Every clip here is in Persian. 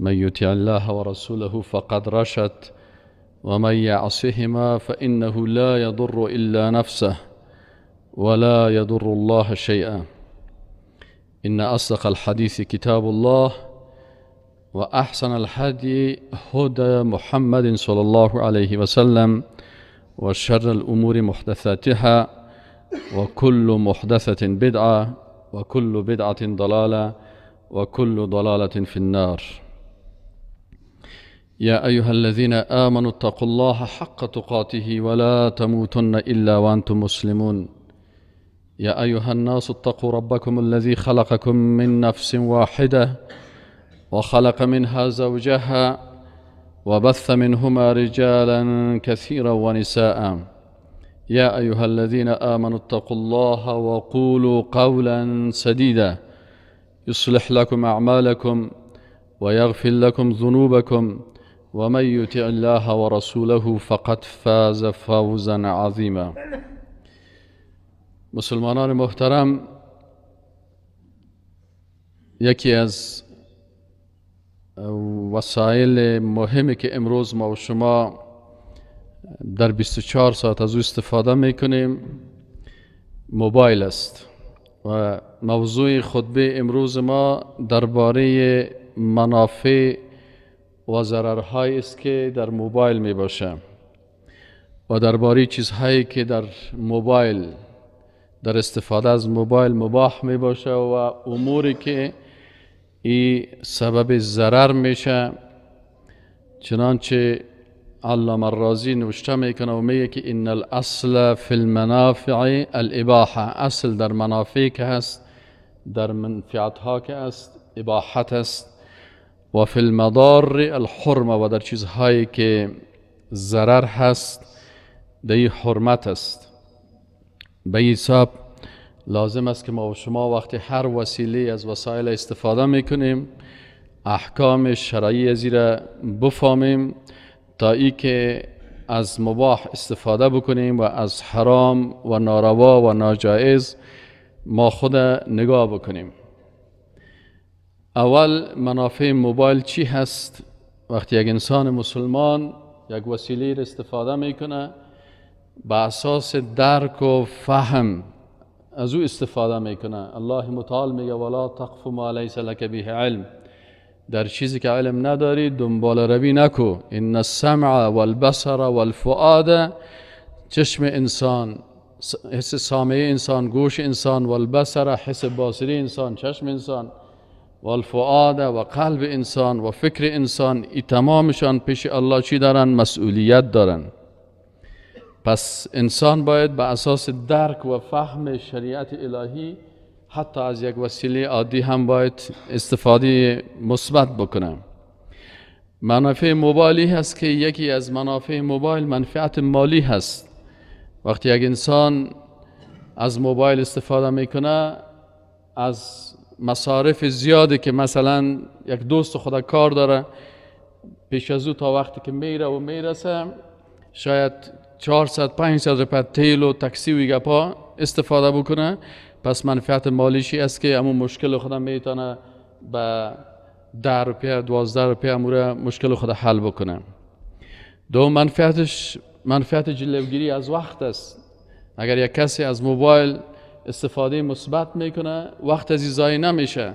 من يطع الله ورسوله فقد رشد ومن يعصهما فإنه لا يضر إلا نفسه ولا يضر الله شيئا إن أصدق الحديث كتاب الله وأحسن الحدي هدى محمد صلى الله عليه وسلم وشر الأمور محدثاتها وكل محدثة بدعة وكل بدعة ضلالة وكل ضلالة في النار يا أيها الذين آمنوا اتقوا الله حق تقاته ولا تموتن إلا وأنتم مسلمون يا أيها الناس اتقوا ربكم الذي خلقكم من نفس واحدة وخلق منها زوجها وبث منهما رجالا كثيرا ونساء يا أيها الذين آمنوا اتقوا الله وقولوا قولا سديدا يصلح لكم أعمالكم ويغفر لكم ذنوبكم ومن يطع الله ورسوله فقد فاز فوزا عظيما مسلمانان محترم یکی از وسایل مهمی که امروز ما و شما در 24 ساعت از او استفاده میکنیم موبایل است و موضوع خطبه امروز ما درباره منافع و ضررهایی است که در موبایل می باشه و درباره چیزهایی که در موبایل در استفاده از موبایل مباح می باشه و اموری که ای سبب ضرر میشه چنانچه علام الرازی نوشته میکنه و میگه که ان الاصل فی المنافع الاباحه اصل در منافع که هست در منفعتها ها که است اباحت است و فی المدار الحرمه و در چیزهایی که ضرر هست در حرمت است به حساب لازم است که ما و شما وقتی هر وسیله از وسایل استفاده میکنیم احکام شرعی از را بفهمیم تا ای که از مباح استفاده بکنیم و از حرام و ناروا و ناجائز ما خود نگاه بکنیم اول منافع موبایل چی هست وقتی یک انسان مسلمان یک وسیله را استفاده میکنه به اساس درک و فهم از او استفاده میکنه الله متعال میگه ولا تقف ما لیس لک به علم در چیزی که علم نداری دنبال روی نکو ان السمع والبصر والفؤاد چشم انسان حس سامعه انسان گوش انسان والبصر حس باصری انسان چشم انسان و و قلب انسان و فکر انسان ای تمامشان پیش الله چی دارن؟ مسئولیت دارن پس انسان باید به اساس درک و فهم شریعت الهی حتی از یک وسیله عادی هم باید استفاده مثبت بکنم منافع موبایلی هست که یکی از منافع موبایل منفعت مالی هست وقتی یک انسان از موبایل استفاده میکنه از مصارف زیاده که مثلا یک دوست خدا کار داره پیش از او تا وقتی که میره و میرسه شاید 400 500 روپیه تیل و تاکسی و گپا استفاده بکنه پس منفعت مالیشی است که امون مشکل خدا میتونه به ده روپیه 12 روپیه امور مشکل خدا حل بکنه دو منفعتش منفعت جلوگیری از وقت است اگر یک کسی از موبایل استفاده مثبت میکنه وقت از زای نمیشه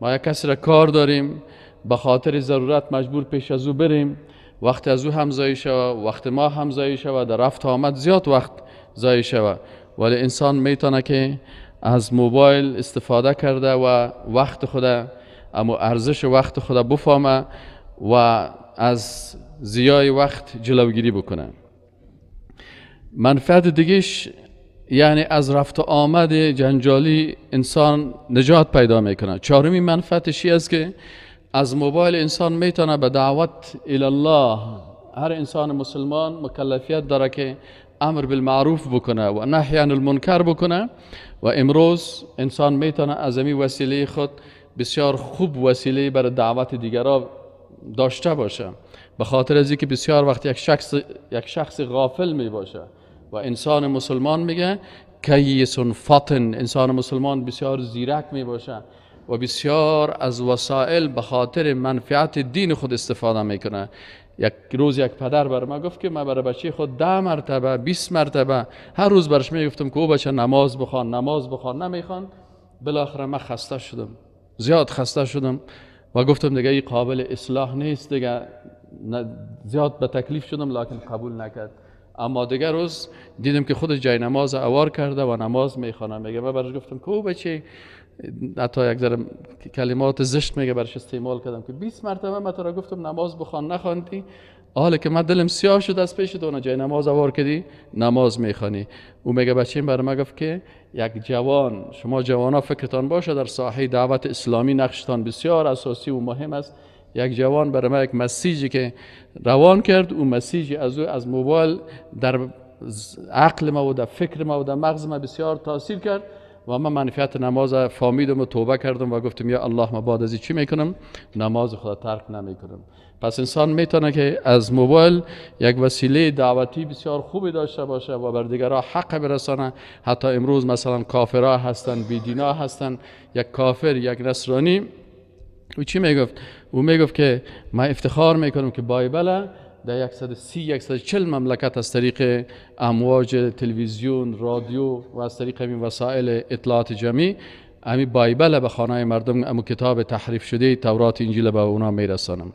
ما یک کسی را کار داریم به خاطر ضرورت مجبور پیش از او بریم وقت از او هم ضایع شوه وقت ما هم ضایع شوه در رفت آمد زیاد وقت ضایع شوه ولی انسان میتونه که از موبایل استفاده کرده و وقت خود اما ارزش وقت خود بفهمه و از زیای وقت جلوگیری بکنه منفعت دیگهش یعنی از رفت و آمد جنجالی انسان نجات پیدا میکنه چهارمی منفعتش است که از موبایل انسان میتونه به دعوت الله هر انسان مسلمان مکلفیت داره که امر بالمعروف بکنه و نهی عن المنکر بکنه و امروز انسان میتونه از امی وسیله خود بسیار خوب وسیله برای دعوت دیگرا داشته باشه به خاطر از که بسیار وقت یک شخص یک شخص غافل می باشه و انسان مسلمان میگه کیس فطن انسان مسلمان بسیار زیرک می باشه و بسیار از وسایل به خاطر منفعت دین خود استفاده میکنه یک روز یک پدر بر ما گفت که من برای بچه خود ده مرتبه 20 مرتبه هر روز برش میگفتم که او بچه نماز بخوان نماز بخوان نمیخوان بالاخره من خسته شدم زیاد خسته شدم و گفتم دیگه این قابل اصلاح نیست دیگه زیاد به تکلیف شدم لکن قبول نکرد اما دیگر روز دیدم که خود جای نماز اوار کرده و نماز میخوانه میگه من برش گفتم که او بچه حتی یک ذره کلمات زشت میگه برش استعمال کردم که 20 مرتبه من تو را گفتم نماز بخوان نخواندی حالا که من دلم سیاه شد از پیش دونه جای نماز اوار کردی نماز میخوانی او میگه بچه این برای من گفت که یک جوان شما جوانا فکرتان باشه در ساحه دعوت اسلامی نقشتان بسیار اساسی و مهم است یک جوان برای ما یک مسیجی که روان کرد اون مسیجی از از موبایل در عقل ما و در فکر ما و در مغز ما بسیار تاثیر کرد و من منفیت نماز فامیدم و توبه کردم و گفتم یا الله ما بعد از چی میکنم نماز خدا ترک نمیکنم پس انسان میتونه که از موبایل یک وسیله دعوتی بسیار خوبی داشته باشه و بر دیگرها حق برسانه حتی امروز مثلا کافرها هستن بیدینا هستن یک کافر یک نصرانی او چی میگفت او میگفت که من افتخار میکنم که بایبل در 130 140 مملکت از طریق امواج تلویزیون رادیو و از طریق این وسایل اطلاعات جمعی امی بایبل به خانه مردم امو کتاب تحریف شده تورات انجیل به اونا میرسانم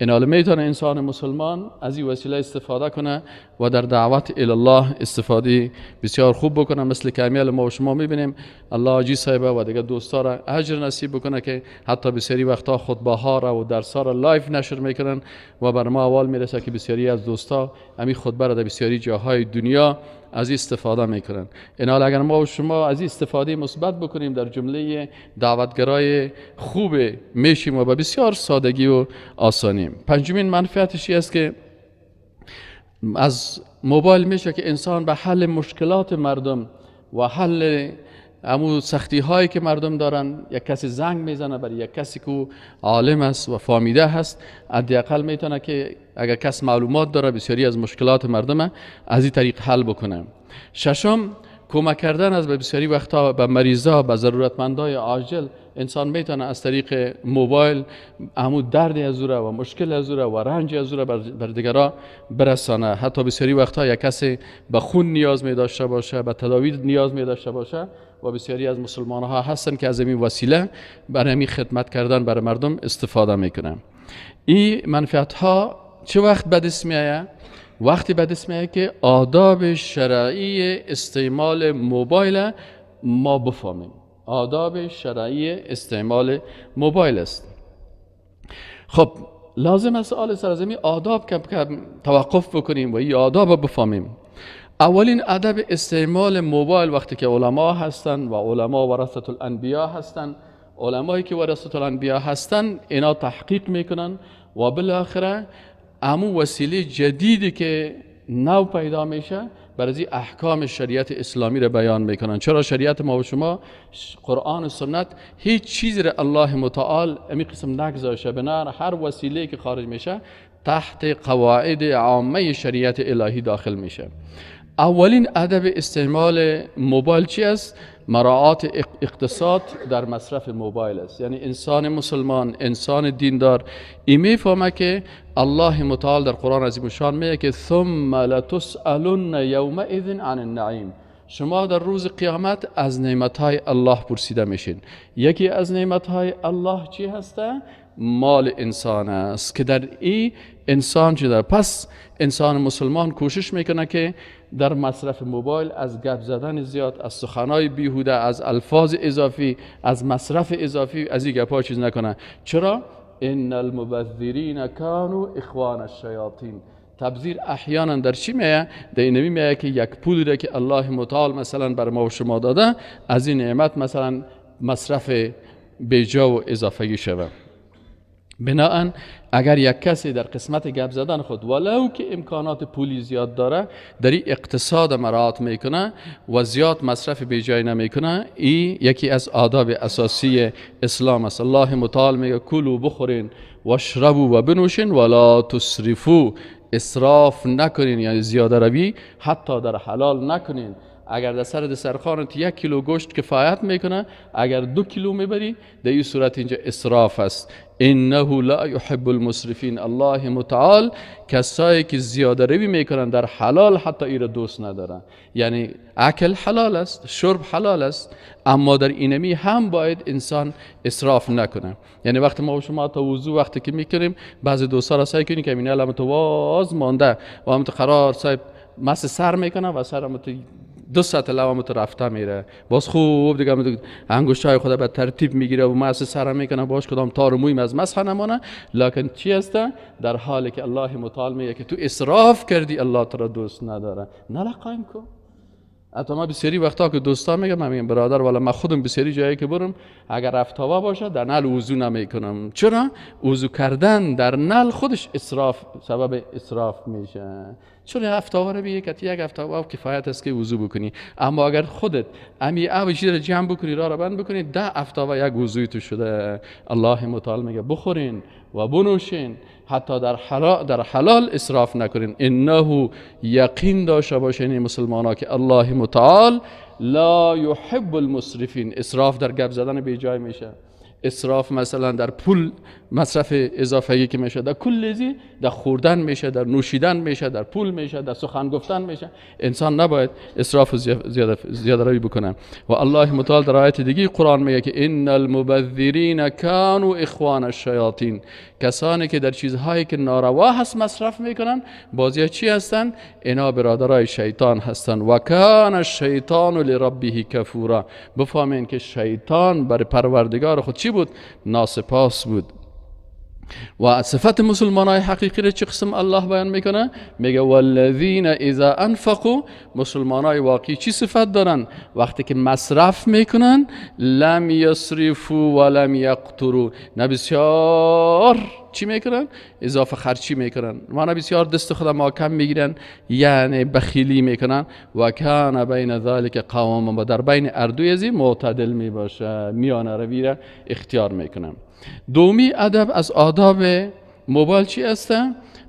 این میتونه انسان مسلمان از این وسیله استفاده کنه و در دعوت الله استفاده بسیار خوب بکنه مثل که ما و شما میبینیم الله جی صاحبه و دیگه دوستا را اجر نصیب بکنه که حتی بسیاری وقتا خطبه ها را و درس ها را لایف نشر میکنن و بر ما اول میرسه که بسیاری از دوستا همین خطبه را در بسیاری جاهای دنیا از استفاده میکنن حال اگر ما و شما از استفاده مثبت بکنیم در جمله دعوتگرای خوب میشیم و به بسیار سادگی و آسانیم پنجمین منفعتش است که از موبایل میشه که انسان به حل مشکلات مردم و حل اما سختی هایی که مردم دارن یک کسی زنگ میزنه برای یک کسی که عالم است و فامیده هست حداقل میتونه که اگر کس معلومات داره بسیاری از مشکلات مردم از این طریق حل بکنه ششم کمک کردن از بسیاری وقتا به مریضا به ضرورتمندای عاجل انسان میتونه از طریق موبایل همو درد از و مشکل از و رنج از بر دیگرا برسانه حتی بسیاری وقتا یک کسی به خون نیاز می داشته باشه به تداوی نیاز می داشته باشه و بسیاری از مسلمان ها هستن که از این وسیله برای همین خدمت کردن برای مردم استفاده میکنن این منفعت ها چه وقت به دست میایه وقتی به دست که آداب شرعی استعمال موبایل ما بفهمیم آداب شرعی استعمال موبایل است خب لازم است آل سرزمی آداب که توقف بکنیم و این آداب بفهمیم اولین ادب استعمال موبایل وقتی که علما هستند و علما ورثه الانبیا هستند علمایی که ورثه الانبیا هستند اینا تحقیق میکنن و بالاخره امو وسیله جدیدی که نو پیدا میشه برای احکام شریعت اسلامی را بیان میکنن چرا شریعت ما و شما قرآن و سنت هیچ چیزی را الله متعال امی قسم نگذاشته بنار هر وسیله که خارج میشه تحت قواعد عامه شریعت الهی داخل میشه اولین ادب استعمال موبایل چی است مراعات اقتصاد در مصرف موبایل است یعنی انسان مسلمان انسان دیندار این میفهمه که الله متعال در قرآن عظیم شان میگه که ثم لتسالن یومئذ عن النعیم شما در روز قیامت از نعمت های الله پرسیده میشین یکی از نعمت های الله چی هسته مال انسان است که در این انسان چی پس انسان مسلمان کوشش میکنه که در مصرف موبایل از گپ زدن زیاد از سخنهای بیهوده از الفاظ اضافی از مصرف اضافی از این گپا چیز نکنه چرا ان المبذرین کانو اخوان الشیاطین تبذیر احیانا در چی میه در این میه که یک پولی را که الله متعال مثلا بر ما و شما داده از این نعمت مثلا مصرف بیجا و اضافگی شوه بناهن اگر یک کسی در قسمت گپ زدن خود ولو که امکانات پولی زیاد داره در این اقتصاد مراعات میکنه و زیاد مصرف بیجایی نمیکنه این یکی از آداب اساسی اسلام است الله متعال میگه کلو بخورین شربو و بنوشین ولا تسرفو اسراف نکنین یعنی زیاده روی حتی در حلال نکنین اگر در سر تو یک کیلو گوشت کفایت میکنه اگر دو کیلو میبری در این صورت اینجا اصراف است انه لا یحب المصرفین الله متعال کسایی که زیاده روی میکنن در حلال حتی ای دوست ندارن یعنی اکل حلال است شرب حلال است اما در اینمی هم باید انسان اصراف نکنه یعنی وقتی ما و شما تا وضو وقتی که میکنیم بعضی دو را سعی کنیم که این تو واز مانده و هم قرار صاحب مس سر میکنه و دو ساعت لوامو تو رفته میره باز خوب دیگه های خدا به ترتیب میگیره و مس سر میکنه باش کدام تار مویم از مسح نمانه لکن چی هست در حالی که الله متعال میگه که تو اسراف کردی الله تو را دوست نداره نه قایم کن حتی ما بسیاری وقتا که دوستا میگم من میگم برادر والا من خودم بسیاری جایی که برم اگر رفتاوا باشه در نل وضو نمیکنم چرا وضو کردن در نل خودش اسراف سبب اسراف میشه چون هفت به یک یک هفت کفایت است که وضو بکنی اما اگر خودت امی او چیز را جمع بکنی را, را بند بکنی ده هفت یک وضوی تو شده الله متعال میگه بخورین و بنوشین حتی در حلال, در حلال اصراف نکنین انه یقین داشته باشین مسلمان که الله متعال لا یحب المصرفین اصراف در گپ زدن به جای میشه اصراف مثلا در پول مصرف اضافه که میشه در کل لیزی در خوردن میشه در نوشیدن میشه در پول میشه در سخن گفتن میشه انسان نباید اصراف زیاد زیاد روی بکنه و الله متعال در آیت دیگه قرآن میگه که ان المبذرین کانوا اخوان الشیاطین کسانی که در چیزهایی که ناروا هست مصرف میکنن بازی چی هستن اینا برادرای شیطان هستن و کان الشیطان لربه کفورا بفهمین که شیطان بر پروردگار خود چی بود ناسپاس بود و صفت مسلمان حقیقی را چه قسم الله بیان میکنه میگه والذین اذا انفقوا مسلمان های واقعی چی صفت دارن وقتی که مصرف میکنن لم یصرفوا و لم یقتروا نه بسیار چی میکنن اضافه خرچی میکنن و نه بسیار دست خود ما کم میگیرن یعنی بخیلی میکنن و کان بین ذلک قوام و در بین اردوی معتدل میباشه میانه رویره اختیار میکنن دومی ادب از آداب موبایل چی است؟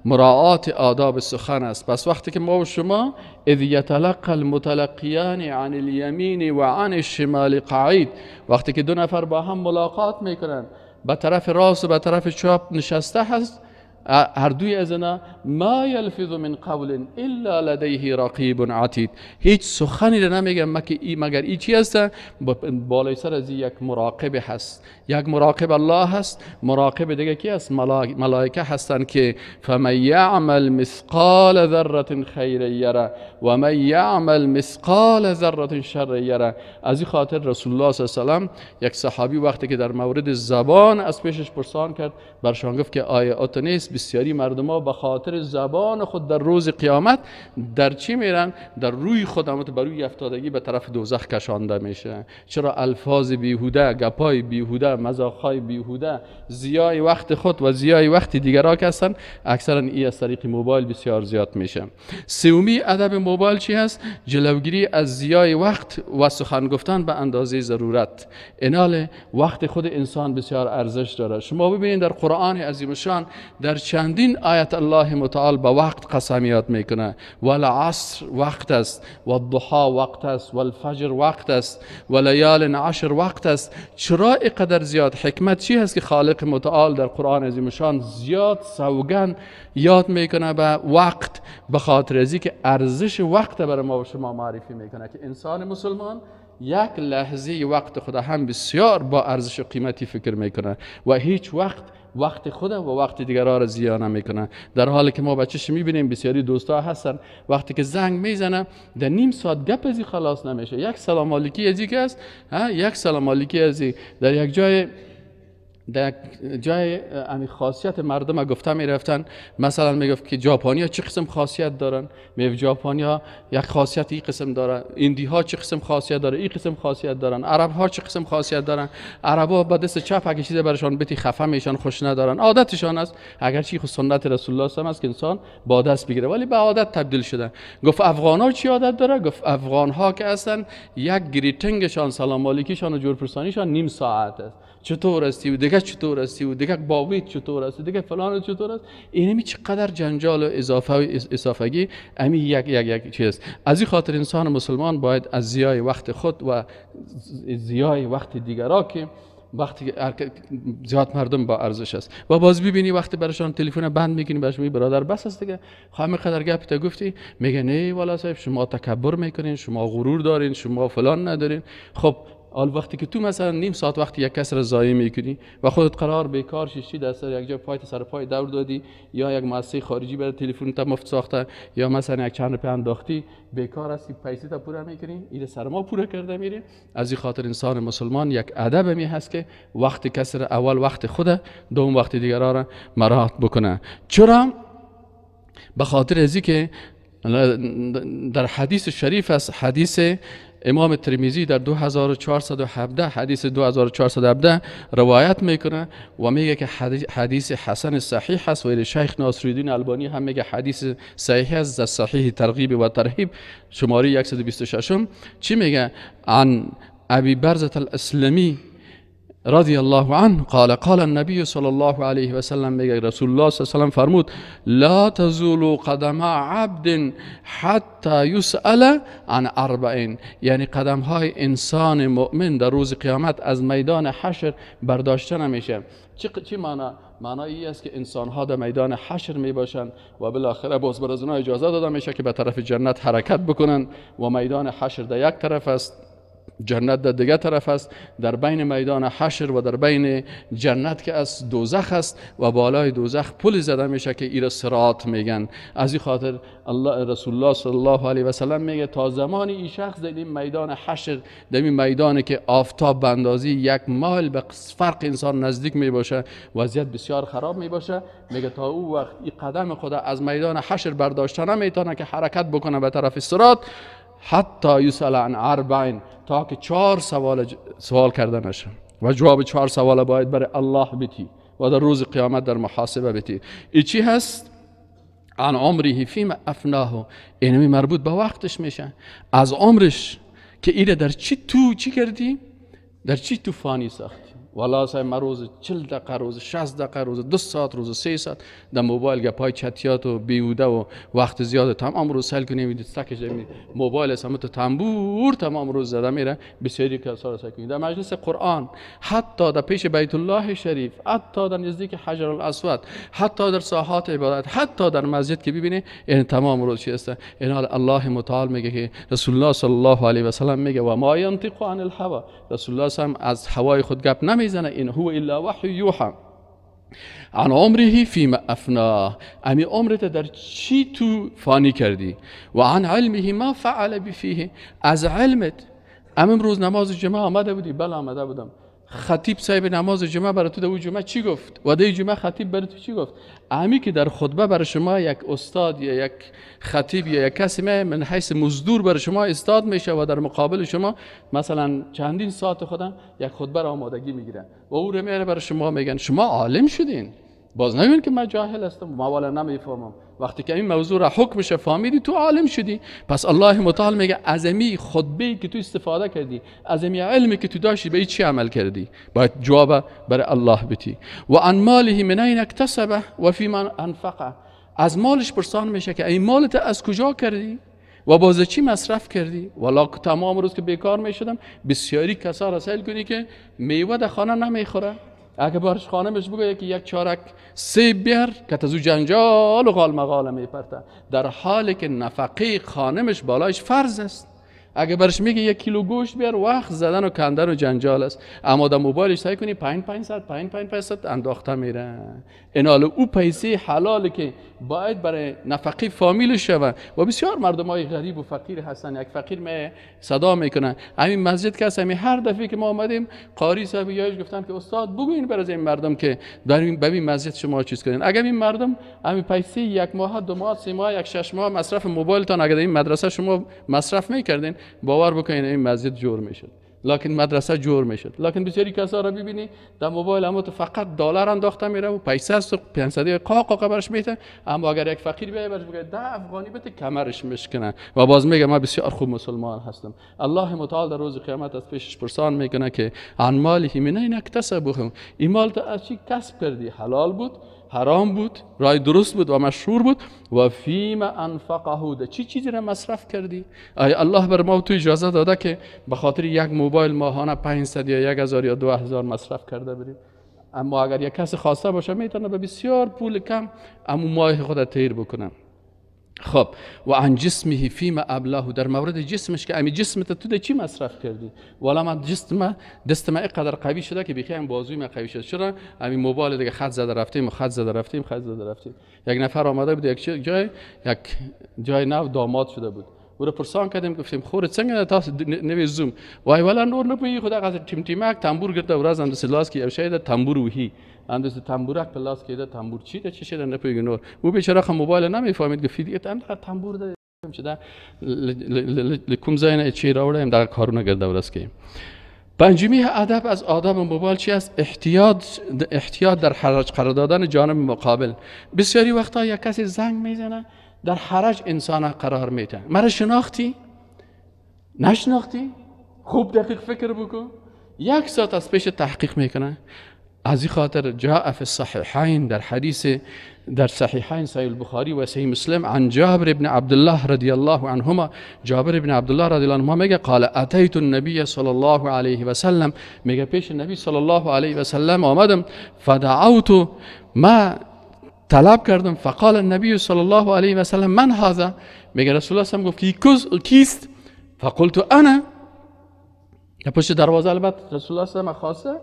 مراعات آداب سخن است پس وقتی که ما و شما اذ یتلق المتلقیان عن الیمین و عن الشمال قعید وقتی که دو نفر با هم ملاقات میکنن به طرف راست و به طرف چپ نشسته هست هر دوی ما یلفظ من قول الا لدیه رقیب عتید هیچ سخنی را نمیگم مگه ای مگر ای چی هست بالای سر از یک مراقب هست یک مراقب الله هست مراقب دیگه کی است ملائکه هستند که فمن یعمل مثقال ذره خیر یره و من یعمل مثقال ذره شر یره از این خاطر رسول الله صلی الله علیه یک صحابی وقتی که در مورد زبان از پیشش پرسان کرد برشان گفت که آیه نیست بسیاری مردم ها به خاطر زبان خود در روز قیامت در چی میرن در روی خود بر روی افتادگی به طرف دوزخ کشانده میشه چرا الفاظ بیهوده گپای بیهوده مزاخای بیهوده زیای وقت خود و زیای وقت دیگرا که هستن اکثرا ای از طریق موبایل بسیار زیاد میشه سومی ادب موبایل چی هست جلوگیری از زیای وقت و سخن گفتن به اندازه ضرورت انال وقت خود انسان بسیار ارزش داره شما ببینید در قرآن عظیم شان در چندین آیت الله متعال به وقت قسمیات میکنه العصر وقت است و الضحا وقت است و الفجر وقت است و لیال عشر وقت است چرا اینقدر زیاد حکمت چی هست که خالق متعال در قرآن عظیم شان زیاد سوگن یاد میکنه به وقت به خاطر ازی که ارزش وقت برای ما و شما معرفی میکنه که انسان مسلمان یک لحظه وقت خدا هم بسیار با ارزش و قیمتی فکر میکنه و هیچ وقت وقت خود و وقت دیگرها را زیان نمیکنن در حالی که ما بچش میبینیم بسیاری دوستا هستن وقتی که زنگ میزنه در نیم ساعت گپ خلاص نمیشه یک سلام علیکی ازی که است یک سلام علیکی ازی در یک جای در جای امی یعنی خاصیت مردم ها گفته می رفتن مثلا می گفت که ها چه قسم خاصیت دارن می ها یک خاصیت این قسم داره ایندی ها چه قسم خاصیت داره این قسم خاصیت دارن عرب ها چه قسم خاصیت دارن عرب ها با دست چپ اگه چیزی برشان بتی خفه میشان خوش ندارن عادتشان است اگر چی سنت رسول الله هم است که انسان با دست بگیره ولی به عادت تبدیل شده گفت افغان ها چی عادت داره گفت افغان ها که اصلا یک گریتینگشان سلام علیکیشان و جورپرسانیشان نیم ساعت است چطور هستی و دیگه چطور هستی و دیگه باوید چطور هستی دیگه فلان چطور است اینمی چقدر جنجال و اضافه و اضافگی امی یک یک یک چیز از این خاطر انسان مسلمان باید از زیای وقت خود و زیای وقت دیگرا که وقتی زیاد مردم با ارزش است و باز ببینی وقتی برایشان تلفن بند میکنی برایش میگی برادر بس است دیگه خامه خب قدر گپ تا گفتی میگه نه والا صاحب شما تکبر میکنین شما غرور دارین شما فلان ندارین خب حال وقتی که تو مثلا نیم ساعت وقتی یک کس را میکنی و خودت قرار بیکار شیشی دست یک جا پایت سر پای دور دادی یا یک مؤسسه خارجی برای تلفن تا مفت ساخته یا مثلا یک چند روپیه انداختی بیکار هستی پیسه تا پوره میکنی این سر ما پوره کرده میری از این خاطر انسان مسلمان یک ادب می هست که وقت کس اول وقت خود دوم وقت دیگر را مراحت بکنه چرا به خاطر ازی که در حدیث شریف است حدیث امام ترمیزی در 2417 حدیث 2417 روایت میکنه و میگه که حدیث حسن صحیح است و شیخ ناصرالدین البانی هم میگه حدیث صحیح است از صحیح ترغیب و ترهیب شماره 126 چی میگه عن ابی برزت الاسلمی رضی الله عنه قال قال النبی صلی الله علیه و سلم رسول الله صلی الله علیه و فرمود لا تزول قدم عبد حتی یسأل عن اربعین یعنی قدم های انسان مؤمن در روز قیامت از میدان حشر برداشته نمیشه چی چی معنی ای است که انسان ها در میدان حشر می و بالاخره باز بر اجازه داده میشه که به طرف جنت حرکت بکنن و میدان حشر در یک طرف است جنت در دیگه طرف است در بین میدان حشر و در بین جنت که از دوزخ است و بالای دوزخ پل زده میشه که ایرا سرات میگن از این خاطر الله رسول الله صلی الله علیه و سلم میگه تا زمان این شخص در این میدان حشر در این میدان که آفتاب بندازی یک مال به فرق انسان نزدیک میباشه وضعیت بسیار خراب میباشه میگه تا او وقت این قدم خدا از میدان حشر برداشته نمیتونه که حرکت بکنه به طرف سرات حتی یسال عن اربعین تا که چهار سوال سوال کرده نشه و جواب چهار سوال باید برای الله بیتی و در روز قیامت در محاسبه بیتی ای چی هست عن عمره فیم افناه اینمی مربوط به وقتش میشه از عمرش که ایره در چی تو چی کردی در چی تو فانی ساخت؟ والا سه ما روز 40 دقیقه روز 60 دقیقه روز دو ساعت روز سه ساعت در موبایل گپای چتیات و بیوده و وقت زیاده تمام روز سل کنیم دید سکش موبایل سمت تنبور تمام روز زده میره بسیاری ک سال سکنیم در مجلس قرآن حتی در پیش بیت الله شریف حتی در نزدیک حجر الاسود حتی در ساحات عبادت حتی در مسجد که ببینه این تمام روز چی است این الله متعال میگه که رسول الله صلی الله علیه و سلم میگه و ما ينطق عن الهوا رسول الله هم از هوای خود گپ نمی أيضا إن هو إلا وحي يوحى عن عمره فيما أفناه امي عمرت در چی تو فانی کردی و عن علمه ما فعل بفيه از علمت ام امروز نماز جمعه آمده بودی بله آمده بودم خطیب صاحب نماز جمعه برای تو در جمعه چی گفت و در جمعه خطیب برای تو چی گفت امی که در خطبه برای شما یک استاد یا یک خطیب یا یک کسی من حیث مزدور برای شما استاد میشه و در مقابل شما مثلا چندین ساعت خودم یک خطبه را آمادگی میگیرن و او رو میره برای شما میگن شما عالم شدین باز نگوین که من جاهل هستم والا نمیفهمم وقتی که این موضوع را حکمش فهمیدی تو عالم شدی پس الله متعال میگه ازمی خطبه که تو استفاده کردی ازمی علمی که تو داشتی به چی عمل کردی باید جواب برای الله بتی و ان ماله من این اکتسبه و فی من انفقه از مالش پرسان میشه که این مالت از کجا کردی و باز چی مصرف کردی والا تمام روز که بیکار میشدم بسیاری کسا را کنی که میوه در خانه نمیخوره اگه بارش خانمش که یک چارک سی بیار که تزو جنجال و می میپرته در حالی که نفقی خانمش بالایش فرض است اگه برش میگه یک کیلو گوشت بیار وقت زدن و کندن و جنجال است اما در موبایلش سعی کنی 5 500 5 500 انداخته میره انال او پیسی حلال که باید برای نفقی فامیل شوه و بسیار مردم های غریب و فقیر هستن یک فقیر می صدا میکنن همین مسجد که همین هر دفعه که ما آمدیم قاری صاحب یایش گفتن که استاد بگوین برای این مردم که در این ببین مسجد شما چیز کنین اگر این مردم همین پیسه یک ماه دو ماه سه ماه یک شش ماه مصرف موبایلتان اگر این مدرسه شما مصرف میکردین باور بکنین این مسجد جور میشد لکن مدرسه جور میشد لکن بسیاری کسا را ببینی در موبایل اما تو فقط دلار انداخته میره و 500 500 قا قا برش میتن اما اگر یک فقیر بیای برش بگه 10 افغانی بده کمرش میشکنه و باز میگه من بسیار خوب مسلمان هستم الله متعال در روز قیامت از پیشش پرسان میکنه که انمالی مالی من این بخم این مال تو از چی کسب کردی حلال بود حرام بود رای درست بود و مشهور بود و فیم انفقه ده چی چیزی را مصرف کردی ای الله بر ما تو اجازه داده که به خاطر یک موبایل ماهانه 500 یا 1000 یا 2000 مصرف کرده بریم اما اگر یک کس خواسته باشه میتونه به بسیار پول کم اما ماه خود تیر بکنه خب و عن جسمه فیما ابلاه در مورد جسمش که امی جسم تو ده چی مصرف کردی والا ما جسم دست ما اینقدر قوی شده که بخیم بازوی ما قوی شده چرا امی موبایل دیگه خط زده رفتیم خط زده رفتیم خط زده رفتیم یک نفر آمده بود یک جای یک جای نو داماد شده بود او پرسان کردیم گفتیم خور چنگ تا نوی زوم وای والا نور نپوی خدا قصد تیم تیمک تنبور گرده و رازم دست لاس که یوشه تنبور وحی اندوز تنبورک پلاس که تنبور چی ده چه شده گنور. او بیچاره خم خب موبایل نمیفهمید که فیدیت اند در تنبور ده کوم لکم نه چی راوړم در کارونه گردورس کی پنجمی ادب از آداب موبایل چی است احتیاط احتیاط در حرج قرار دادن جانب مقابل بسیاری وقتا یک کسی زنگ میزنه در حرج انسان قرار میده مرا شناختی نشناختی خوب دقیق فکر بکن یک ساعت از پیش تحقیق میکنه از این خاطر جاء فی الصحیحین در حدیث در صحیحین صحیح البخاری و صحیح مسلم عن جابر بن عبد الله رضی الله عنهما جابر بن عبد الله رضی الله عنهما میگه قال اتیت النبی صلی الله علیه و سلم میگه پیش نبی صلی الله علیه و سلم آمدم فدعوت ما طلب کردم فقال النبی صلی الله علیه و سلم من هذا میگه رسول الله هم گفت کیست فقلت انا پشت دروازه البته رسول الله صلی الله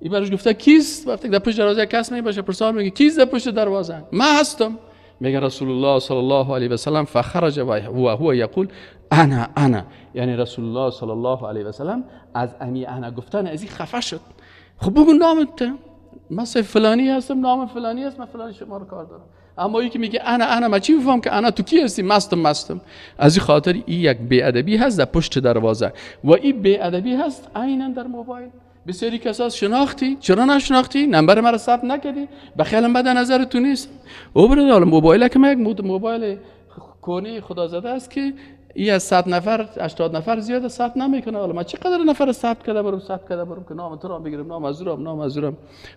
ای براش گفته کیست وقتی در پشت دروازه کس نمی باشه پرسان میگه کیست در پشت دروازه من هستم میگه رسول الله صلی الله علیه و سلام فخرج و هو یقول انا انا یعنی رسول الله صلی الله علیه و سلام از امی انا گفتن از این خفه شد خب بگو نامت من فلانی هستم نام فلانی هست من فلانی شما رو کار دارم اما یکی میگه انا انا ما چی میفهم که انا تو کی هستی مستم مستم از این خاطر این یک ادبی هست در پشت دروازه و این ادبی هست عینا در موبایل بسیاری کساس شناختی چرا نشناختی نمبر مرا ثبت نکردی به من بد نظر تو نیست او برادر موبایل که یک موبایل کونی خدا زده است که ای از صد نفر 80 نفر زیاد ثبت نمیکنه حالا من چقدر نفر صد کرده برم ثبت کرده برم که نام تو را بگیرم نام از نام از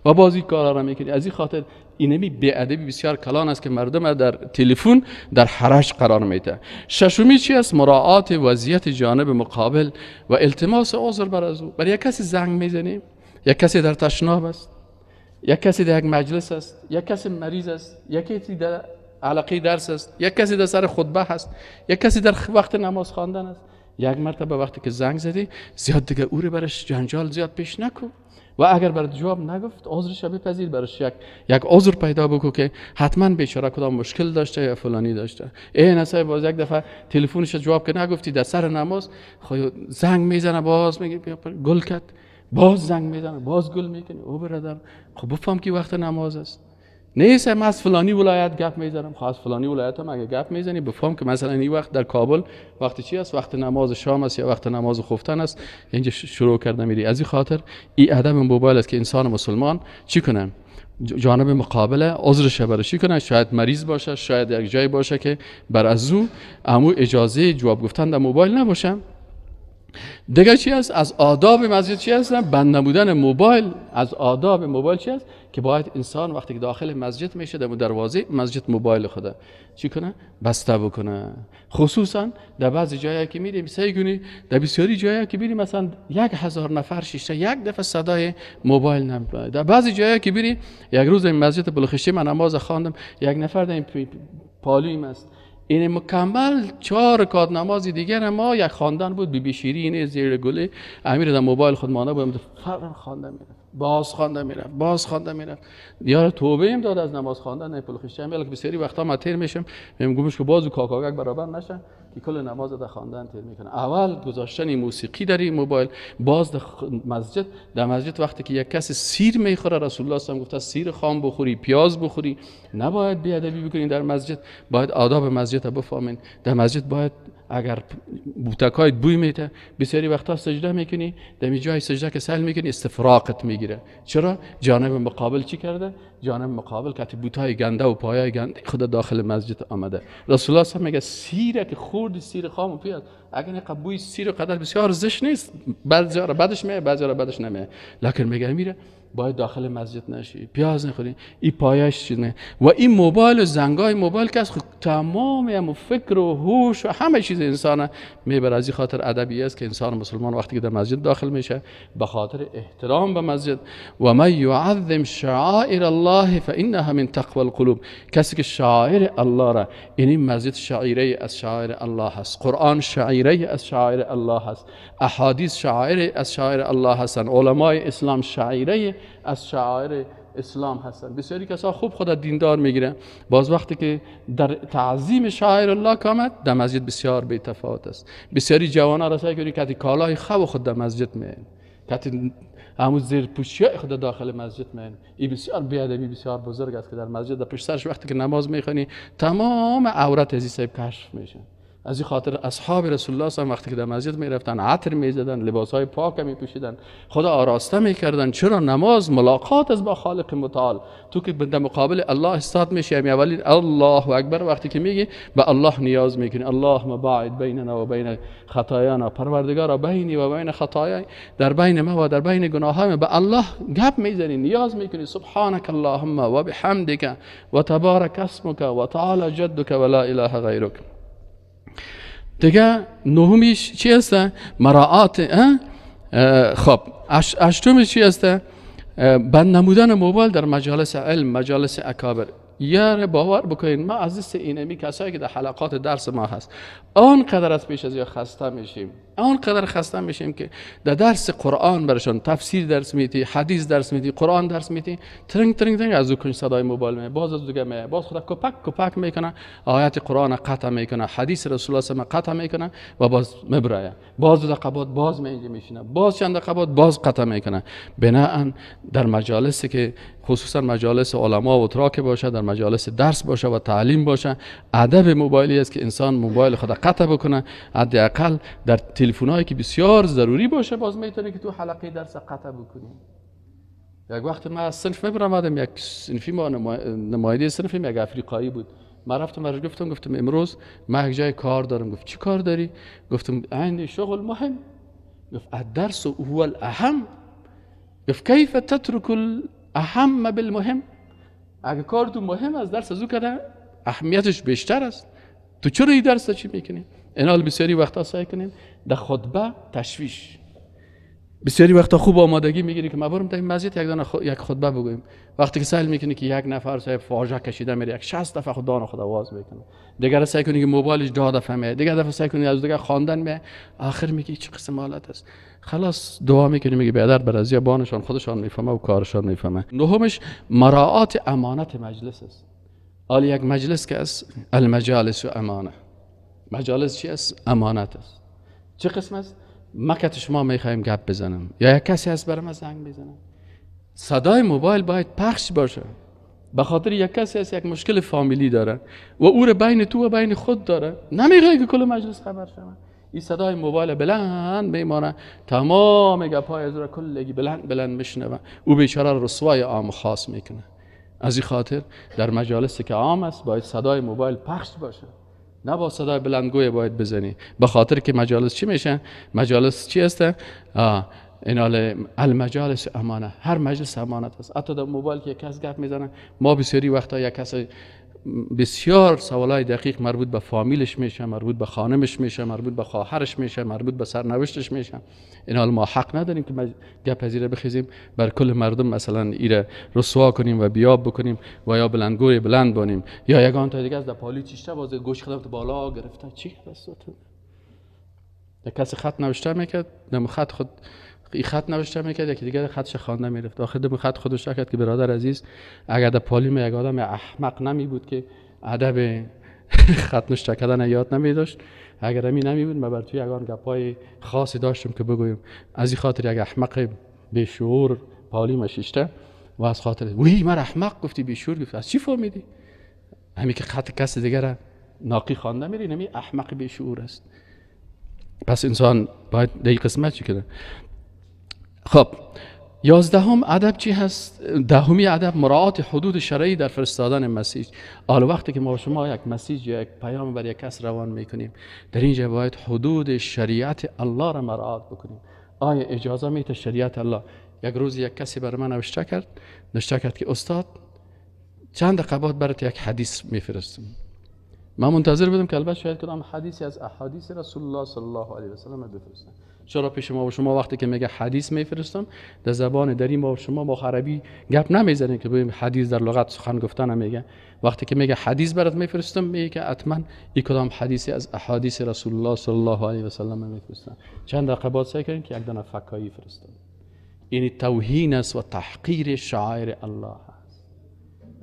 و بازی کارا را میکنی از این خاطر اینمی بی ادبی بسیار کلان است که مردم در تلفن در حرش قرار میده ششمی چی است مراعات وضعیت جانب مقابل و التماس عذر بر از او برای یک کسی زنگ میزنیم یک کسی در تشناب است یک کسی در یک مجلس است یک کسی مریض است یکی در علاقی درس است یک کسی در سر خطبه هست یک کسی در وقت نماز خواندن است یک مرتبه وقتی که زنگ زدی زیاد دیگه او رو برش جنجال زیاد پیش نکو و اگر بر جواب نگفت عذرش بپذیر برش یک یک عذر پیدا بکو که حتما بیچاره کدام مشکل داشته یا فلانی داشته ای نسای باز یک دفعه تلفنش جواب که نگفتی در سر نماز خود خب زنگ میزنه باز میگه گل کرد باز زنگ میزنه باز گل میکنه او برادر خب بفهم که وقت نماز است نیست من از فلانی ولایت گپ میزنم خواست خب، از فلانی ولایت هم اگه گپ میزنی بفهم که مثلا این وقت در کابل وقتی چی است وقت نماز شام است یا وقت نماز خفتن است اینجا شروع کرده میری از این خاطر این ادب موبایل است که انسان مسلمان چی کنه جانب مقابله عذرش برای چی کنه شاید مریض باشه شاید یک جایی باشه که بر از او اجازه جواب گفتن در موبایل نباشه دیگه چی از آداب مسجد چی هستن بند نبودن موبایل از آداب موبایل چی هست که باید انسان وقتی که داخل مسجد میشه در دروازه مسجد موبایل خدا چی کنه بسته بکنه خصوصا در بعضی جایی که میریم سیگونی در بسیاری جایی که بریم مثلا یک هزار نفر شیشه یک دفعه صدای موبایل نمیده در بعضی جایی که بری یک روز این مسجد بلوخشی من نماز خواندم یک نفر در این پالویم است این مکمل چهار رکات نمازی دیگر ما یک خواندن بود بی بی شیرین زیر گله امیر در موبایل خود مانه بودم فرق خواندن باز خوانده میرفت باز خوانده میرفت یار توبه ایم داد از نماز خواندن پول خشم که یعنی بسیاری وقتا ما تیر میشم میگم گوش که بازو کاکاگک برابر نشه که کل نماز ده خواندن تیر میکنه اول گذاشتن موسیقی در این موبایل باز در مسجد در مسجد وقتی که یک کس سیر میخوره رسول الله هم گفته سیر خام بخوری پیاز بخوری نباید بی ادبی بکنین در مسجد باید آداب مسجد بفهمین در مسجد باید اگر بوتکای بوی میته بسیاری وقتا سجده میکنی می جای سجده که سل میکنی استفراقت میگیره چرا جانب مقابل چی کرده جانب مقابل که بوتای گنده و پایای گنده خدا داخل مسجد آمده رسول الله میگه سیره که خورد سیر خام و پیاز اگر بوی سیر و قدر بسیار زش نیست بعضی را بعدش میه بعضی را بعدش نمیه لکن میگه میره باید داخل مسجد نشی پیاز نخوری این پایش چیزه و این موبایل و زنگای موبایل که از تمام هم فکر و هوش و همه چیز انسان میبره از این خاطر ادبی است که انسان مسلمان وقتی که در مسجد داخل میشه به خاطر احترام به مسجد و من یعظم شعائر الله فانها من تقوی القلوب کسی که شاعر الله را این یعنی مسجد شعیره از شاعر الله است قرآن شعیره از شاعر الله است احادیث شاعر از شاعر الله هستند علمای اسلام شعیره از شعائر اسلام هستن بسیاری کسا خوب خود دیندار میگیرن باز وقتی که در تعظیم شاعر الله کامد در مسجد بسیار بیتفاوت است بسیاری جوان رسای کنی که کالای خب خود در مسجد می کتی همو زیر پوشی خود داخل مسجد می این بسیار بیادبی بسیار بزرگ است که در مسجد در پشت وقتی که نماز میخونی تمام عورت عزیز صاحب کشف میشن از این خاطر اصحاب رسول الله هم وقتی که در مسجد می رفتن عطر می زدن لباس های پاک می پوشیدن خدا آراسته می کردن چرا نماز ملاقات از با خالق متعال تو که در مقابل الله استاد می شیم یعنی اولین الله اکبر وقتی که میگی به الله نیاز می کنی الله مباعد بیننا و بین خطایانا پروردگارا بینی و بین خطایای در بین ما و در بین گناه ما به الله گپ می میزنی نیاز کنی سبحانک اللهم و بحمدک و تبارک اسمک و تعالی جدک ولا اله غیرک دیگه نهمیش چی هسته؟ مراعات خب هشتمش چی هسته؟ بند نمودن موبایل در مجالس علم مجالس اکابر یاره باور بکنین ما عزیز اینمی کسایی که در حلقات درس ما هست آنقدر از پیش از یا خسته میشیم آنقدر خسته میشیم که در درس قرآن برشان تفسیر درس میتی حدیث درس میتی قرآن درس میتی ترنگ ترنگ ترنگ از کنش صدای موبایل می باز از دیگه می باز خدا کپک کپک میکنه آیات قرآن قطع میکنه حدیث رسول الله سمه قطع میکنه و باز مبرایه باز دو قباد باز می میشینه باز چند قباد باز قطع میکنه بنا در مجالسی که خصوصا مجالس علما و تراک باشه در مجالس درس باشه و تعلیم باشه ادب موبایلی است که انسان موبایل خود قطع بکنه حداقل در تلفن‌هایی که بسیار ضروری باشه باز میتونه که تو حلقه درس قطع بکنی یک وقت من از صنف میبرم یک صنفی ما نماینده صنفی یک افریقایی بود من رفتم برش گفتم گفتم امروز من یک جای کار دارم گفت چی کار داری گفتم عین شغل مهم گفت الدرس هو الاهم گفت کیف تترک الاهم بالمهم اگه تو مهم از درس از او اهمیتش بیشتر است تو چرا این درس چی میکنی؟ این حال بسیاری وقتا سعی کنین در خطبه تشویش بسیاری وقتا خوب آمادگی میگیری که ما برم تا این مسجد یک دانه خو... یک خطبه بگویم وقتی که سهل میکنی که یک نفر صاحب فاجعه کشیده میره یک 60 دفعه خود دانه خود آواز میکنه دیگر سعی کنی که موبایلش جا دفعه میه دیگر دفعه سعی کنی از دیگر خواندن می آخر میگی چه قسم حالت است خلاص دعا میکنی میگی بیادر بر از بانشان خودشان میفهمه و کارشان میفهمه نهمش مراعات امانت مجلس است آلی یک مجلس که است المجالس و امانه مجالس چی است امانت است چه قسم است مکت شما میخوایم گپ بزنم یا یک کسی هست برام زنگ بزنم صدای موبایل باید پخش باشه به خاطر یک کسی هست یک مشکل فامیلی داره و او رو بین تو و بین خود داره نمیخوای که کل مجلس خبر شما این صدای موبایل بلند میمانه تمام گپای از را کلگی بلند بلند میشنوه او بیچاره رسوای عام خاص میکنه از این خاطر در مجالسی که عام است باید صدای موبایل پخش باشه نه با صدای بلندگوی باید بزنی به خاطر که مجالس چی میشن مجالس چی هستن اینال المجالس امانه هر مجلس امانت است حتی در موبایل که کس گپ میزنه ما بسیاری وقتا یک کس بسیار سوالای دقیق مربوط به فامیلش میشه مربوط به خانمش میشه مربوط به خواهرش میشه مربوط به سرنوشتش میشه این حال ما حق نداریم که گپ از بخیزیم بر کل مردم مثلا ایره رسوا کنیم و بیاب بکنیم و یا بلندگوی بلند بانیم یا یگان تا دیگه از پالی چیشته باز گوش خدافت بالا گرفته چی بس تو کسی خط نوشته میکرد نمو خط خود این خط نوشته میکرد یکی دیگر خطش خواندن میرفت آخر دم خط خودش کرد که برادر عزیز اگر در پالیم یک آدم احمق نمی بود که ادب خط نوشته کردن یاد نمی داشت اگر امی نمی بود من بر توی اگان گپای خاصی داشتم که بگویم از این خاطر یک احمق به شعور پالیم ششته و از خاطر وی من احمق گفتی به شعور از چی فهمیدی همین که خط کس دیگر ناقی خوانده میری نمی احمق به شعور است پس انسان باید دقیق قسمت کنه خب یازدهم ادب چی هست دهمی ادب مراعات حدود شرعی در فرستادن مسیج حال وقتی که ما شما یک مسیج یا یک پیام برای یک کس روان میکنیم در اینجا باید حدود شریعت الله را مراعات بکنیم آیا اجازه میده شریعت الله یک روز یک کسی بر من نوشته کرد نوشته کرد که استاد چند قبات برات یک حدیث میفرستم من منتظر بودم که البته شاید کدام حدیثی از احادیث رسول الله صلی الله علیه و سلم بفرستم چرا پیش ما و شما وقتی که میگه حدیث میفرستم در زبان دری ما و شما با عربی گپ نمیزنیم که بگیم حدیث در لغت سخن گفتن میگه وقتی که میگه حدیث برات میفرستم میگه که حتما این کدام حدیثی از احادیث رسول الله صلی الله علیه و سلم میفرستم؟ چند بعد سعی کنیم که یک دانه فکایی فرستم این یعنی توهین است و تحقیر شاعر الله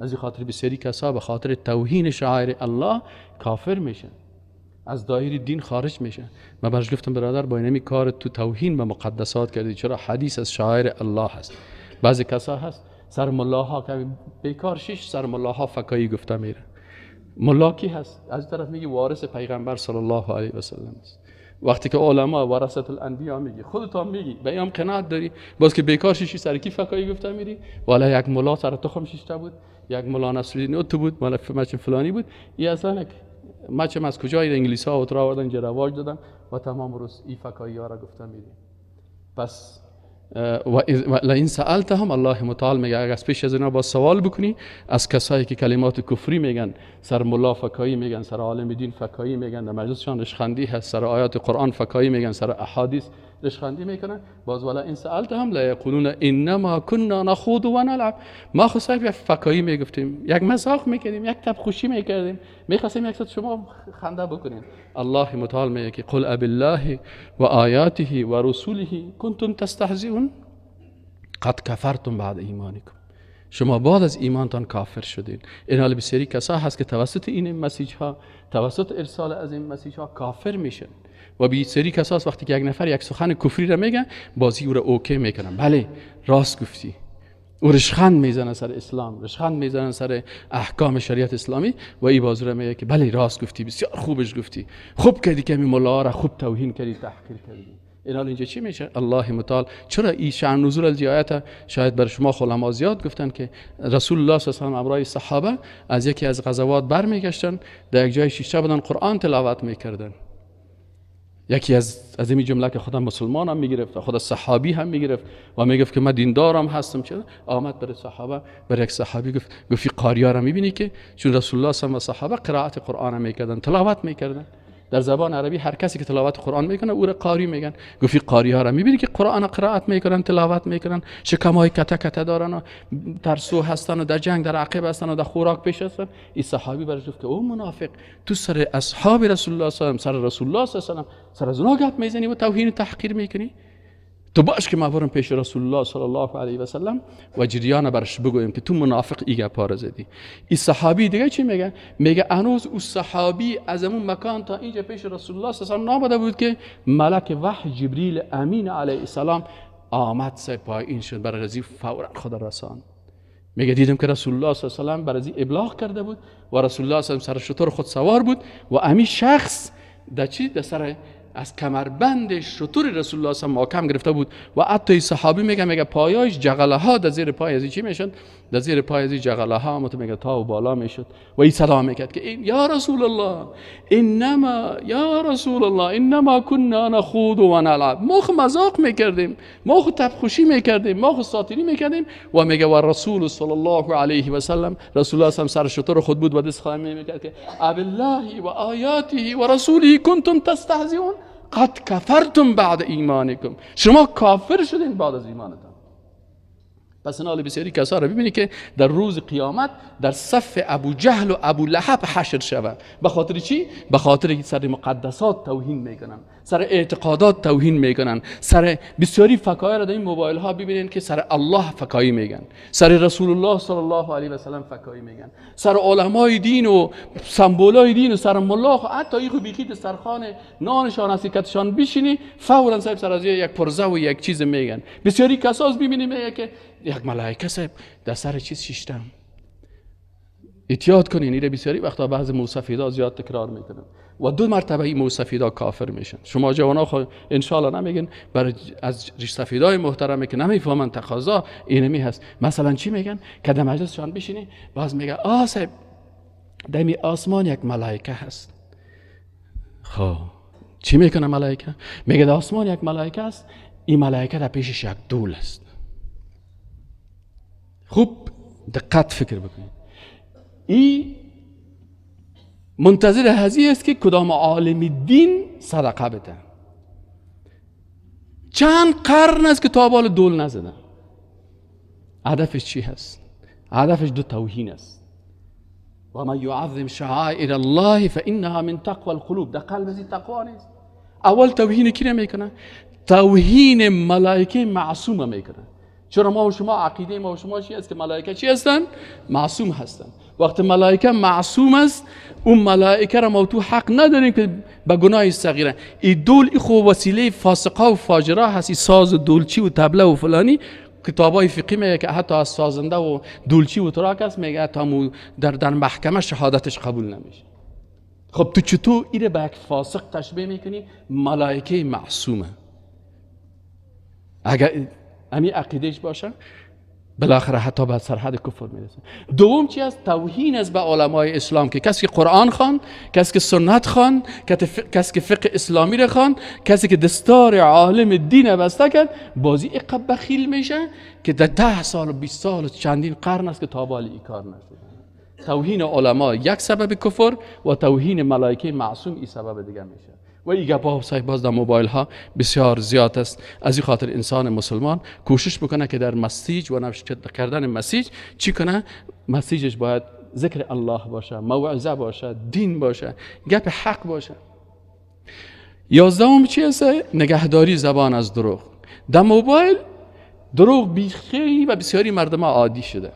از خاطر بسیاری کسا به خاطر توهین شعائر الله کافر میشن از دایره دین خارج میشن من برش گفتم برادر با اینمی کار تو توهین به مقدسات کردی چرا حدیث از شعائر الله هست بعضی کسا هست سر ملاها که بیکار شش سر ملاها فکایی گفته میره ملاکی هست از طرف میگی وارث پیغمبر صلی الله علیه و سلم است وقتی که علما ورثه الانبیا میگی خودت هم میگی به هم قناعت داری باز که بیکار شیشی سر کی فکایی گفته میری والا یک ملا سر تخم شیشته بود یک ملا نصرالدین تو بود مال مچ فلانی بود این اصلا مچم از کجای انگلیس ها را آوردن رواج دادن و تمام روز این فکایی ها را گفته میری پس و لئن سألتهم الله متعال میگه اگر از پیش از اینا با سوال بکنی از کسایی که کلمات کفری میگن سر ملا فکایی میگن سر عالم دین فکایی میگن در مجلسشان رشخندی هست سر آیات قرآن فکایی میگن سر احادیث رشخندی میکنن باز ولا ان سألت هم، لیقولون انما كنا نخود و نلعب ما خود فکایی میگفتیم یک مزاق میکردیم یک تبخوشی میکردیم میخواستیم یک شما خنده بکنین الله متعال میگه که قل اب الله و آیاته و رسوله کنتم تستهزئون قد کفرتم بعد ایمانکم شما بعد از ایمانتان کافر شدین این حال بسیاری کسا هست که توسط این مسیج ها توسط ارسال از این مسیج ها کافر میشن و سری کساس وقتی که یک نفر یک سخن کفری را میگن بازی او را اوکی میکنن بله راست گفتی او رشخند میزنه سر اسلام رشخند میزنه سر احکام شریعت اسلامی و این بازور میگه که بله راست گفتی بسیار خوبش گفتی خوب کردی که مولا را خوب توهین کردی تحقیر کردی این اینجا چی میشه؟ الله متعال چرا این شعن نزول از شاید بر شما خلما زیاد گفتن که رسول الله صلی الله علیه صحابه از یکی از غزوات برمیگشتن در یک جای شیشه بدن قرآن تلاوت میکردن یکی از از این جمله که خودم مسلمان هم میگرفت خود صحابی هم میگرفت و میگفت که من دیندارم هستم چه آمد برای صحابه بر یک صحابی گفت گفتی قاریا را میبینی که چون رسول الله و صحابه قرائت قرآن میکردن تلاوت میکردن در زبان عربی هر کسی که تلاوت قرآن میکنه او را قاری میگن گفتی قاری ها را میبینی که قرآن قرائت میکنن تلاوت میکنن شکم های کته کته دارن و ترسو هستن و در جنگ در عقب هستن و در خوراک پیش هستن این صحابی برش گفت که او منافق تو سر اصحاب رسول الله صلی الله علیه و سر رسول الله صلی الله علیه و سر از اونا گپ میزنی و توهین و تحقیر میکنی تو باش که ما برم پیش رسول الله صلی الله علیه و سلم و جریان برش بگویم که تو منافق ایگا پاره زدی این صحابی دیگه چی میگه میگه هنوز او صحابی از اون مکان تا اینجا پیش رسول الله صلی الله علیه و بود که ملک وحی جبریل امین علیه السلام آمد سه این شد برای رضی فورا خدا رسان میگه دیدم که رسول الله صلی الله علیه و ابلاغ کرده بود و رسول الله صلی الله علیه سر شطور خود سوار بود و امی شخص در چی در سر از کمربند شطور رسول الله صلی الله کم گرفته بود و حتی صحابی میگه میگه پایایش جغله ها در زیر پای از چی میشد در زیر پای از جغله ها مت میگه تا و بالا میشد و این سلام میکرد که این یا رسول الله انما یا رسول الله انما كنا نخوض و نلعب مخ مذاق میکردیم مخ خو تبخوشی میکردیم مخ ساتری میکردیم و میگه و رسول صلی الله علیه و سلم رسول الله هم سر شطور خود بود و دست خواهی میکرد که اب الله و آیاته و رسولی کنتم تستهزئون قد کفرتم بعد ایمانکم شما کافر شدین بعد از ایمانتان پس این بسیاری کسا را ببینید که در روز قیامت در صف ابو جهل و ابو لحب حشر شود به خاطر چی؟ به خاطر سر مقدسات توهین میکنن سر اعتقادات توهین میکنن سر بسیاری فکایر را در این موبایل ها ببینین که سر الله فکایی میگن سر رسول الله صلی الله علیه و سلم فکایی میگن سر علمای دین و سمبولای دین و سر ملاخ حتی ایخو بیخید سرخان نانشان هستی کتشان بشینی فورا صاحب سر از یک پرزه و یک چیز میگن بسیاری کساز ببینی میگه که یک ملائکه صاحب در سر چیز شیشتم اتیاد کنین ایره بسیاری وقتا بعض موسفیده زیاد تکرار میکنن و دو مرتبه این ها کافر میشن شما ها خو ان نمیگن بر از ریش های محترمه که نمیفهمن تقاضا اینمی هست مثلا چی میگن که در شان بشینی باز میگه آ در آسمان یک ملائکه هست خب چی میکنه ملائکه میگه در آسمان یک ملائکه است این ملائکه در پیشش یک دول است خوب دقت فکر بکنید این منتظر هزی است که کدام عالم دین صدقه بده چند قرن است که تا دول نزده هدفش چی هست هدفش دو توهین است و من یعظم شعائر الله فانها من تقوى القلوب در قلب از تقوا نیست اول توهین کی میکنه توهین ملائکه معصومه میکنه چرا ما و شما عقیده ما و شما چی است که ملائکه چی هستن معصوم هستن وقتی ملائکه معصوم است اون ملائکه را ما تو حق نداریم که به گناه صغیره این دول ای وسیله فاسقا و فاجرا هست ای ساز دولچی و تبله و فلانی کتاب های فقی میگه که حتی از سازنده و دولچی و تراک است میگه حتی در, در محکمه شهادتش قبول نمیشه خب تو چطور ایره به یک فاسق تشبیه میکنی ملائکه معصومه اگر امی عقیدهش باشه بالاخره حتی به سرحد کفر میرسه دوم چی است توهین است به علمای اسلام که کسی که قرآن خوان کسی که سنت خوان کسی که فقه اسلامی را خوان کسی که دستار عالم دین بسته کرد بازی اقب بخیل میشه که در ده سال و 20 سال و چندین قرن است که تابال ای کار نشده توهین علما یک سبب کفر و توهین ملائکه معصوم ای سبب دیگر میشه و این گپا و سعی باز در موبایل ها بسیار زیاد است از این خاطر انسان مسلمان کوشش بکنه که در مسیج و نوشت کردن مسیج چی کنه مسیجش باید ذکر الله باشه موعظه باشه دین باشه گپ حق باشه یازدهم چی است نگهداری زبان از دروغ در موبایل دروغ بیخی و بسیاری مردم عادی شده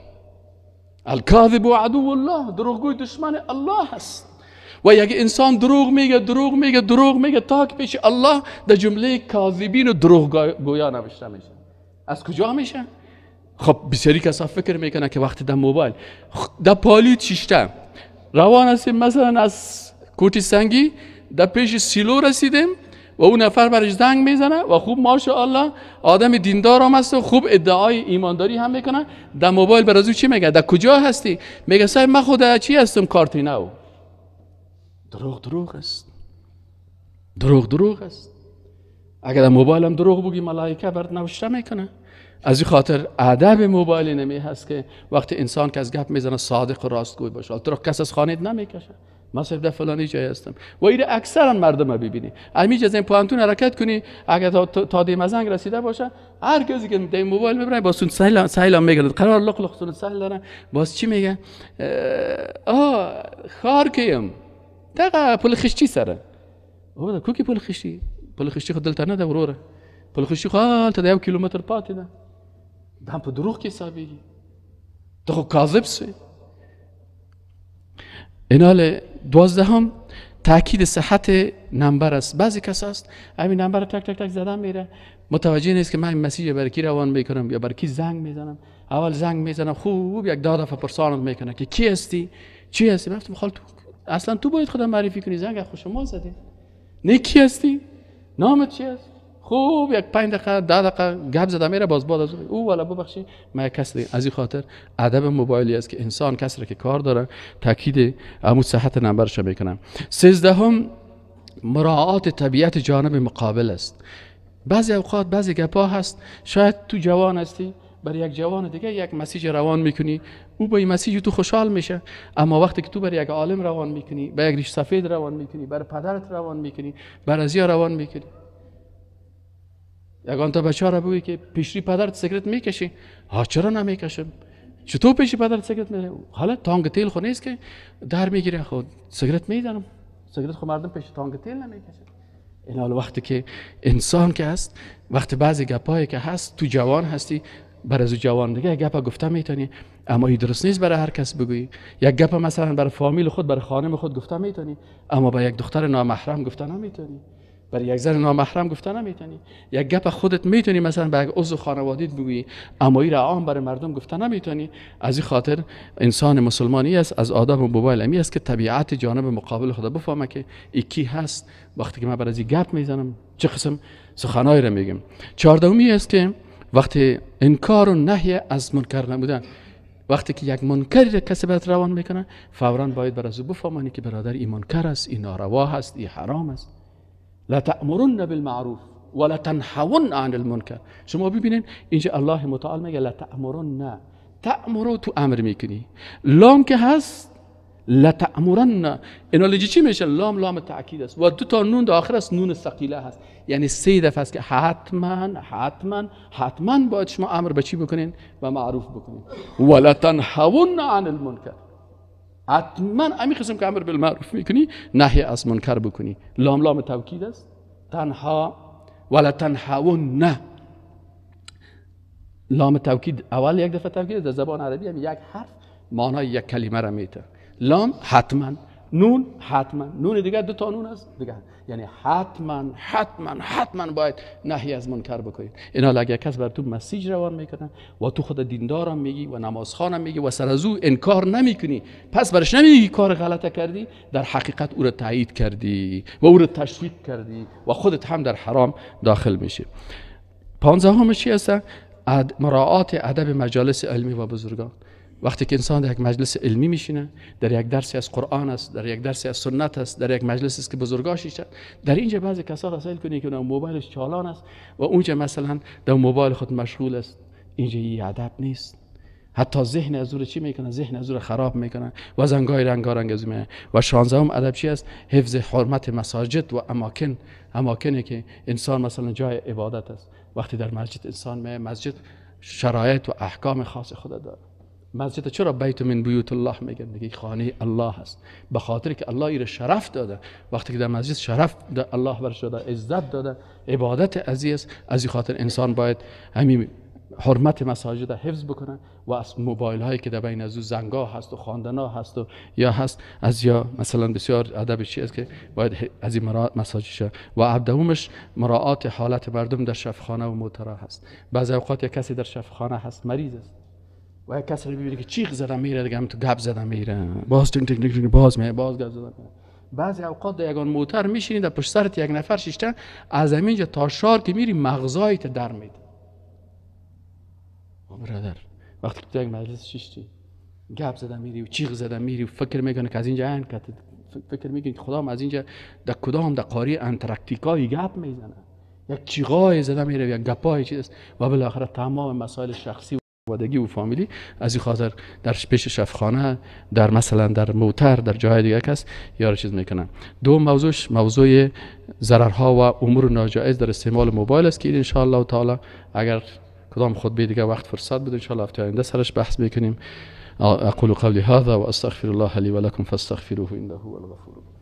الکاذب و عدو الله دروغگوی دشمن الله هست و یک انسان دروغ میگه دروغ میگه دروغ میگه تا که پیش الله در جمله کاذبین و دروغ گویا نوشته میشه از کجا میشه خب بسیاری کسا فکر میکنه که وقتی در موبایل خب، در پالی شیشته روان هستیم مثلا از کوتی سنگی در پیش سیلو رسیدیم و اون نفر برش زنگ میزنه و خوب ماشاءالله آدم دیندار هم هست و خوب ادعای ایمانداری هم میکنه در موبایل برازو چی میگه در کجا هستی میگه صاحب من خود چی هستم کارتی نو دروغ دروغ است دروغ دروغ است اگر در موبایل هم دروغ بگی ملائکه برد نوشته میکنه از این خاطر ادب موبایل نمی هست که وقتی انسان که از گپ میزنه صادق و راستگوی باشه دروغ کس از خانه نمیکشه من صرف در جای هستم و این اکثرا مردم ها ببینی همین از این پوانتون حرکت کنی اگر تا, تا دیم زنگ رسیده باشه هر کسی که موبایل میبره با سون سهل سهل میگه قرار لق لق سون سهل باز چی میگه آه خار دغه پل خشتی سره هو کوکی کوکی پل خشتی پل خشتي خو دلته نه ده وروره پل خشتی خو هلته د یو کیلومتر پاتې ده دا په دروغ کې حسابېږي ته خو کاذب انال دوازدهم تاکید صحت نمبر است بعضی کس هست همین نمبر رو تک تک تک زدم میره متوجه نیست که من این مسیج برای کی روان میکنم یا برای کی زنگ میزنم اول زنگ میزنم خوب یک دادف دفعه پرسانت میکنه که کی هستی چی هستی من خال تو. اصلا تو باید خودم معرفی کنی زنگ خوش ما زده نیکی هستی نامت چی هست؟ خوب یک 5 دقیقه ده دقیقه گپ زدم میره باز باز. از او والا ببخشی، من کس از این خاطر ادب موبایلی است که انسان کس را که کار داره تاکید عمو صحت نمبرش میکنم 13 هم مراعات طبیعت جانب مقابل است بعضی اوقات بعضی گپا هست شاید تو جوان هستی برای یک جوان دیگه یک مسیج روان میکنی او با این مسیج تو خوشحال میشه اما وقتی که تو برای یک عالم روان میکنی به یک ریش سفید روان میکنی برای پدرت روان میکنی بر ازیا روان میکنی یگان تا بچه را بگوی که پیشری پدرت سکرت میکشی ها چرا نمیکشم چطور پیشی پدرت سکرت میده حالا تانگ تیل خو نیست که در میگیره خود خب، سکرت میدنم سکرت خو مردم پیش تانگ تیل نمیکشه این حال وقتی که انسان که هست وقتی بعضی گپایی که هست تو جوان هستی بر از جوان دیگه یک گپ گفته میتونی اما این درست نیست برای هر کس بگویی یک گپ مثلا برای فامیل خود برای خانم خود گفته میتونی اما به یک دختر نامحرم گفته نمیتونی برای یک زن نامحرم گفته نمیتونی یک گپ خودت میتونی مثلا به یک عضو خانوادیت بگویی اما این عام برای مردم گفته نمیتونی از این خاطر انسان مسلمانی است از آداب و ببایلمی امی است که طبیعت جانب مقابل خدا بفهمه که یکی هست وقتی که من برای گپ میزنم چه قسم سخنایی را میگم چهاردهمی است که وقتی انکار و نهی از منکر نبودن وقتی که یک منکری را کسی بهت روان میکنه فورا باید بر از بفهمانی که برادر ایمانکر منکر است این ناروا است این حرام است لا تأمرن بالمعروف ولا تنحون عن المنکر شما ببینید اینجا الله متعال میگه لا تأمرن تأمرو تو امر میکنی لام که هست اینا لجی چی میشه لام لام تاکید است و دو تا نون در آخر است نون ثقیله هست یعنی سه دفعه است که حتما حتما حتما باید شما امر به چی بکنین و معروف بکنین ولتنهون عن المنکر حتما امی قسم که امر معروف میکنی نهی از منکر بکنی لام لام توکید است تنها ولتنهون نه لام توکید اول یک دفعه توکید در زبان عربی هم یک حرف معنای یک کلمه را میده لام حتما نون حتما نون دیگه دو تا نون است دیگه یعنی حتما حتما حتما باید نهی از منکر بکنید اینا اگر کس بر تو مسیج روان میکنن و تو خود دیندارم میگی و نمازخوانم میگی و سر از او انکار نمیکنی پس برش نمیگی کار غلطه کردی در حقیقت او رو تایید کردی و او رو تشویق کردی و خودت هم در حرام داخل میشی پانزدهمش چی هست مراعات ادب مجالس علمی و بزرگان وقتی که انسان در یک مجلس علمی میشینه در یک درسی از قرآن است در یک درسی از سنت است در یک مجلس است که بزرگاش است در اینجا بعضی کسا رسائل کنی که موبایلش چالان است و اونجا مثلا در موبایل خود مشغول است اینجا یه ادب نیست حتی ذهن از چی میکنه ذهن از خراب میکنه و زنگای رنگارنگ از و 16 ام ادب چی است حفظ حرمت مساجد و اماکن اماکنی که انسان مثلا جای عبادت است وقتی در مسجد انسان می مسجد شرایط و احکام خاص خود داره مسجد چرا بیت من بیوت الله میگن میگه خانه الله هست به خاطر که الله ای شرف داده وقتی که در مسجد شرف دا الله برش داده عزت داده عبادت عزیز از این خاطر انسان باید همین حرمت مساجد حفظ بکنه و از موبایل هایی که در بین از زنگا هست و خواندنا هست و یا هست از یا مثلا بسیار ادب چی است که باید از این مراعات مساجد شه و عبدومش مراعات حالت مردم در شفخانه و موترا هست بعضی اوقات یک کسی در شفخانه هست مریض است و کس رو که چیخ زدم میره دیگه هم تو گپ زدم میره باز تنگ تنگ باز میره باز گپ زدم بعضی اوقات در یگان موتر میشینی در پشت سرت یک نفر شیشتن از اینجا تا شار که میری مغزایت در میده برادر وقتی تو یک مجلس شیشتی گپ زدم میری و چیخ زدم میری و فکر میکنه که از اینجا این فکر میکنه که خدام از اینجا در کدام در قاری انترکتیکایی گپ میزنه یک چیغای زدم میره یک گپای چیز و بالاخره تمام مسائل شخصی خانوادگی و فامیلی از این خاطر در پیش شفخانه در مثلا در موتر در جای دیگه کس یار چیز میکنن دو موضوعش موضوع ضررها و امور ناجایز در استعمال موبایل است که ان شاء الله تعالی اگر کدام خود به دیگه وقت فرصت بده ان شاء الله آینده سرش بحث میکنیم اقول قولی هذا واستغفر الله لی ولکم فاستغفروه انه هو الغفور